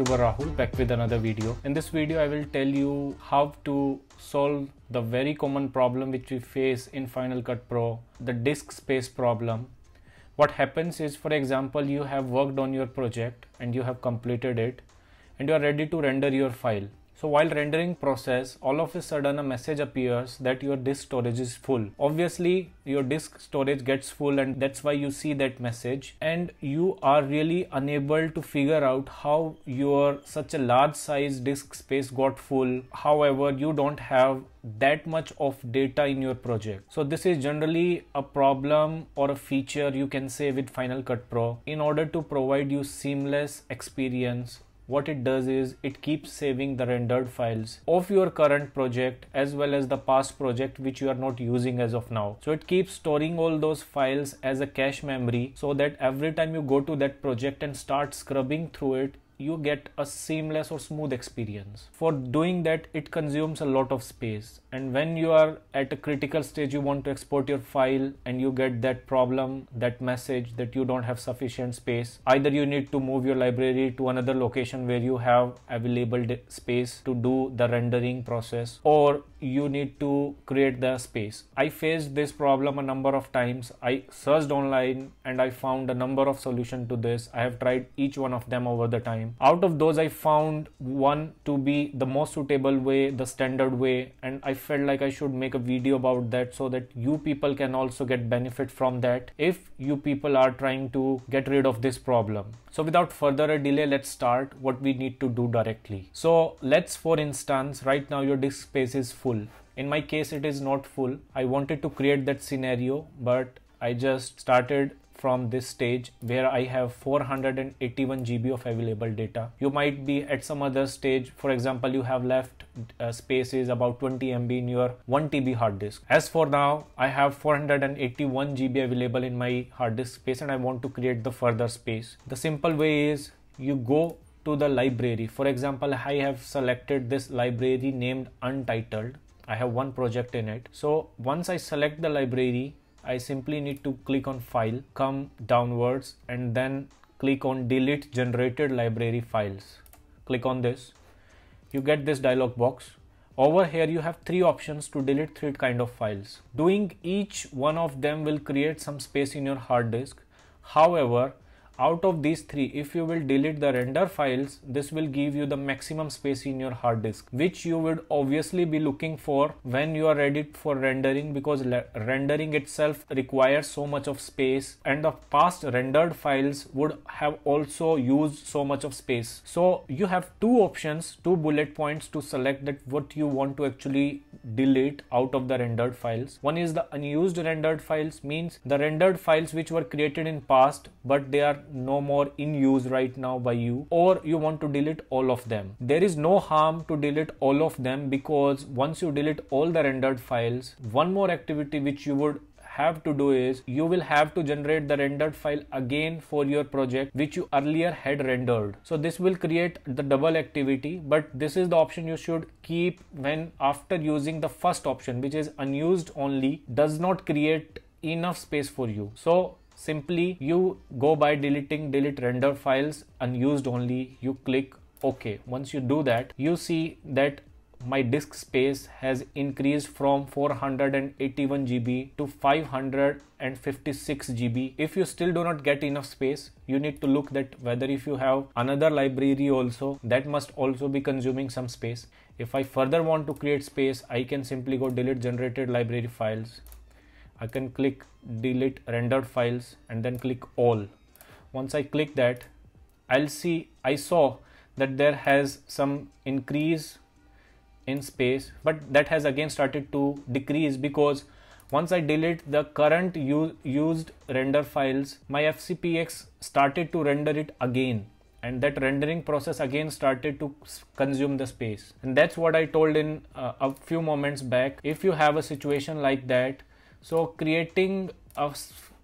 YouTuber Rahul back with another video. In this video I will tell you how to solve the very common problem which we face in Final Cut Pro, the disk space problem. What happens is for example you have worked on your project and you have completed it and you are ready to render your file. So while rendering process, all of a sudden a message appears that your disk storage is full. Obviously, your disk storage gets full and that's why you see that message and you are really unable to figure out how your such a large size disk space got full. However, you don't have that much of data in your project. So this is generally a problem or a feature you can say with Final Cut Pro in order to provide you seamless experience what it does is it keeps saving the rendered files of your current project as well as the past project which you are not using as of now. So it keeps storing all those files as a cache memory so that every time you go to that project and start scrubbing through it, you get a seamless or smooth experience. For doing that, it consumes a lot of space. And when you are at a critical stage, you want to export your file and you get that problem, that message that you don't have sufficient space. Either you need to move your library to another location where you have available space to do the rendering process, or you need to create the space. I faced this problem a number of times. I searched online and I found a number of solutions to this. I have tried each one of them over the time out of those, I found one to be the most suitable way, the standard way, and I felt like I should make a video about that so that you people can also get benefit from that if you people are trying to get rid of this problem. So without further delay, let's start what we need to do directly. So let's for instance, right now your disk space is full. In my case, it is not full. I wanted to create that scenario, but I just started from this stage where I have 481 GB of available data. You might be at some other stage, for example, you have left uh, spaces about 20 MB in your 1 TB hard disk. As for now, I have 481 GB available in my hard disk space and I want to create the further space. The simple way is you go to the library. For example, I have selected this library named untitled. I have one project in it. So once I select the library, I simply need to click on file, come downwards and then click on delete generated library files. Click on this. You get this dialog box. Over here you have three options to delete three kind of files. Doing each one of them will create some space in your hard disk. However, out of these three if you will delete the render files this will give you the maximum space in your hard disk which you would obviously be looking for when you are ready for rendering because rendering itself requires so much of space and the past rendered files would have also used so much of space so you have two options two bullet points to select that what you want to actually delete out of the rendered files one is the unused rendered files means the rendered files which were created in past but they are no more in use right now by you or you want to delete all of them there is no harm to delete all of them because once you delete all the rendered files one more activity which you would have to do is you will have to generate the rendered file again for your project which you earlier had rendered so this will create the double activity but this is the option you should keep when after using the first option which is unused only does not create enough space for you so simply you go by deleting delete render files unused only you click ok once you do that you see that my disk space has increased from 481 GB to 556 GB. If you still do not get enough space, you need to look that whether if you have another library also, that must also be consuming some space. If I further want to create space, I can simply go delete generated library files I can click delete rendered files and then click all. Once I click that, I'll see, I saw that there has some increase in space, but that has again started to decrease because once I delete the current used render files, my FCPX started to render it again and that rendering process again started to consume the space and that's what i told in uh, a few moments back if you have a situation like that so creating a,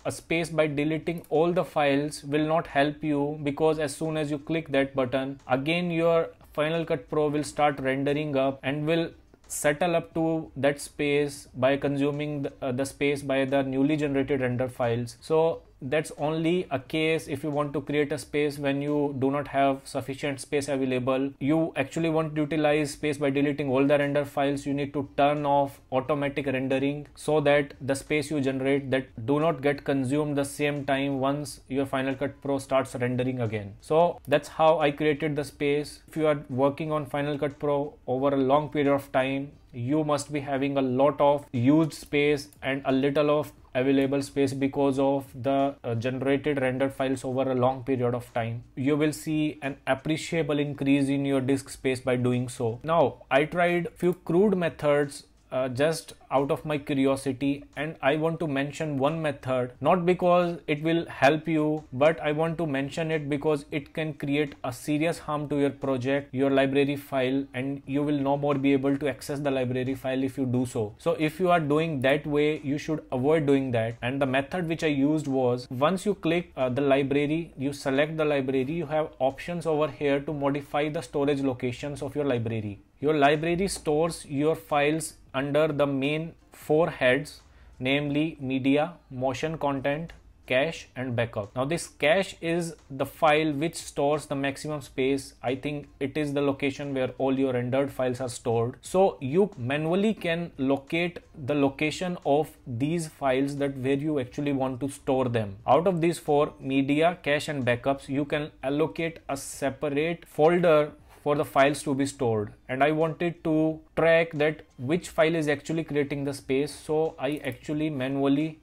a space by deleting all the files will not help you because as soon as you click that button, again your Final Cut Pro will start rendering up and will settle up to that space by consuming the, uh, the, space by the newly generated render files so that's only a case if you want to create a space when you do not have sufficient space available you actually want to utilize space by deleting all the render files you need to turn off automatic rendering so that the space you generate that do not get consumed the same time once your final cut pro starts rendering again so that's how i created the space if you are working on final cut pro over a long period of time you must be having a lot of used space and a little of available space because of the uh, generated rendered files over a long period of time you will see an appreciable increase in your disk space by doing so now i tried few crude methods uh, just out of my curiosity and I want to mention one method not because it will help you but I want to mention it because it can create a serious harm to your project your library file and you will no more be able to access the library file if you do so so if you are doing that way you should avoid doing that and the method which I used was once you click uh, the library you select the library you have options over here to modify the storage locations of your library your library stores your files under the main four heads namely media, motion content, cache and backup. Now this cache is the file which stores the maximum space. I think it is the location where all your rendered files are stored. So you manually can locate the location of these files that where you actually want to store them. Out of these four media, cache and backups, you can allocate a separate folder for the files to be stored and I wanted to track that which file is actually creating the space so I actually manually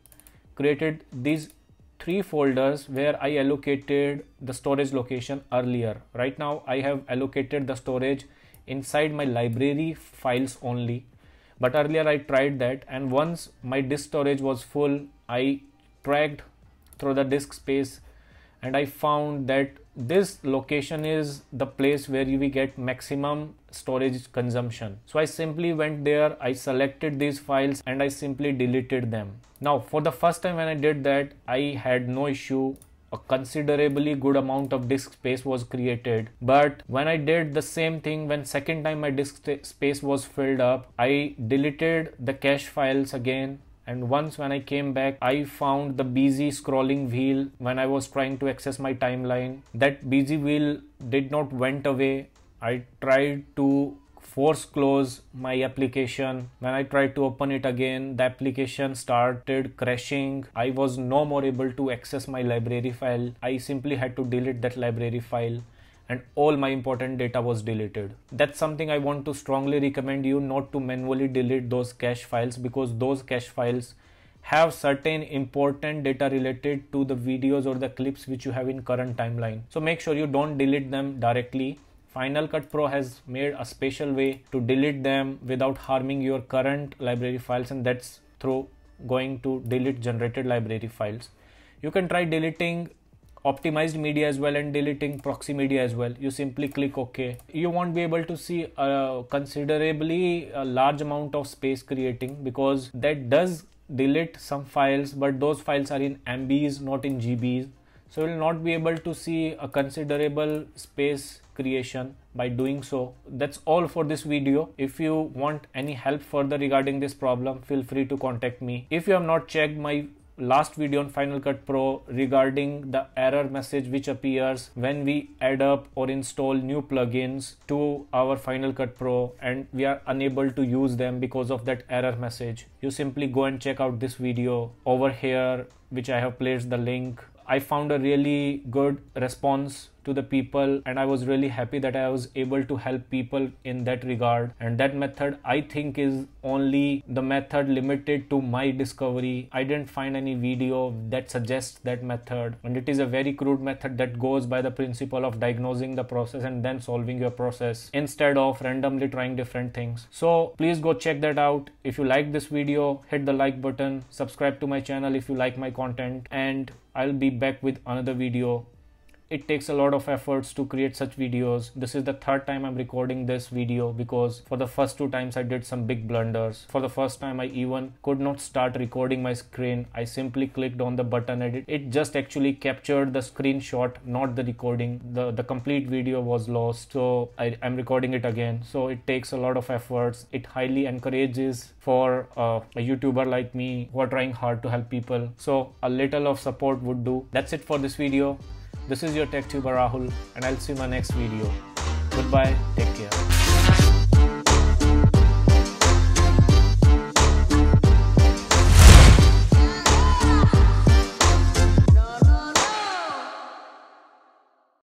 created these three folders where I allocated the storage location earlier right now I have allocated the storage inside my library files only but earlier I tried that and once my disk storage was full I tracked through the disk space and I found that this location is the place where we get maximum storage consumption so i simply went there i selected these files and i simply deleted them now for the first time when i did that i had no issue a considerably good amount of disk space was created but when i did the same thing when second time my disk space was filled up i deleted the cache files again and once when i came back i found the busy scrolling wheel when i was trying to access my timeline that busy wheel did not went away i tried to force close my application when i tried to open it again the application started crashing i was no more able to access my library file i simply had to delete that library file and all my important data was deleted. That's something I want to strongly recommend you not to manually delete those cache files because those cache files have certain important data related to the videos or the clips which you have in current timeline. So make sure you don't delete them directly. Final Cut Pro has made a special way to delete them without harming your current library files and that's through going to delete generated library files. You can try deleting optimized media as well and deleting proxy media as well you simply click ok you won't be able to see a uh, considerably a large amount of space creating because that does delete some files but those files are in mbs not in gbs so you'll not be able to see a considerable space creation by doing so that's all for this video if you want any help further regarding this problem feel free to contact me if you have not checked my last video on Final Cut Pro regarding the error message which appears when we add up or install new plugins to our Final Cut Pro and we are unable to use them because of that error message. You simply go and check out this video over here which I have placed the link. I found a really good response to the people and i was really happy that i was able to help people in that regard and that method i think is only the method limited to my discovery i didn't find any video that suggests that method and it is a very crude method that goes by the principle of diagnosing the process and then solving your process instead of randomly trying different things so please go check that out if you like this video hit the like button subscribe to my channel if you like my content and I'll be back with another video it takes a lot of efforts to create such videos this is the third time i'm recording this video because for the first two times i did some big blunders for the first time i even could not start recording my screen i simply clicked on the button and it, it just actually captured the screenshot not the recording the the complete video was lost so I, am recording it again so it takes a lot of efforts it highly encourages for uh, a youtuber like me who are trying hard to help people so a little of support would do that's it for this video this is your Tech Tuber Rahul and I'll see you in my next video. Goodbye, take care.